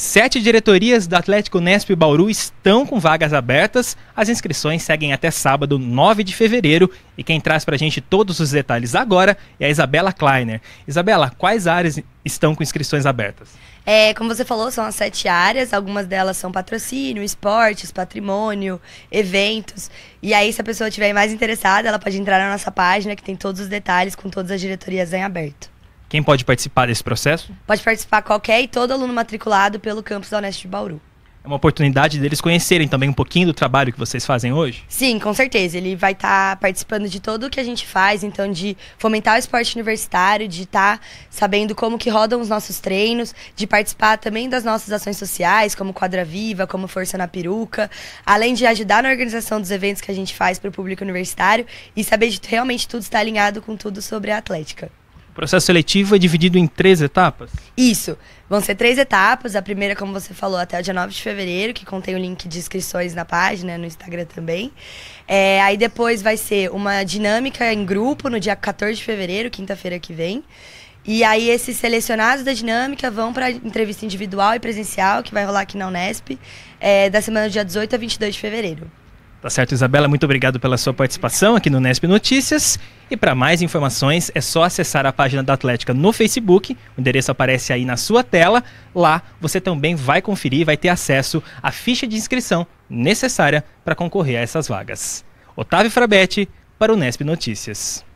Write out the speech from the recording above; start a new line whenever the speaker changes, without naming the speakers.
Sete diretorias do Atlético Nesp Bauru estão com vagas abertas. As inscrições seguem até sábado, 9 de fevereiro. E quem traz para a gente todos os detalhes agora é a Isabela Kleiner. Isabela, quais áreas estão com inscrições abertas?
É, como você falou, são as sete áreas. Algumas delas são patrocínio, esportes, patrimônio, eventos. E aí, se a pessoa estiver mais interessada, ela pode entrar na nossa página, que tem todos os detalhes com todas as diretorias em aberto.
Quem pode participar desse processo?
Pode participar qualquer e todo aluno matriculado pelo campus da de Bauru.
É uma oportunidade deles conhecerem também um pouquinho do trabalho que vocês fazem hoje?
Sim, com certeza. Ele vai estar tá participando de tudo o que a gente faz, então de fomentar o esporte universitário, de estar tá sabendo como que rodam os nossos treinos, de participar também das nossas ações sociais, como Quadra Viva, como Força na Peruca, além de ajudar na organização dos eventos que a gente faz para o público universitário e saber de realmente tudo estar alinhado com tudo sobre a
atlética processo seletivo é dividido em três etapas?
Isso. Vão ser três etapas. A primeira, como você falou, até o dia 9 de fevereiro, que contém o link de inscrições na página, no Instagram também. É, aí depois vai ser uma dinâmica em grupo no dia 14 de fevereiro, quinta-feira que vem. E aí esses selecionados da dinâmica vão para entrevista individual e presencial, que vai rolar aqui na Unesp, é, da semana do dia 18 a 22 de fevereiro.
Tá certo, Isabela, muito obrigado pela sua participação aqui no Nesp Notícias. E para mais informações é só acessar a página da Atlética no Facebook, o endereço aparece aí na sua tela. Lá você também vai conferir, vai ter acesso à ficha de inscrição necessária para concorrer a essas vagas. Otávio Frabetti para o Nesp Notícias.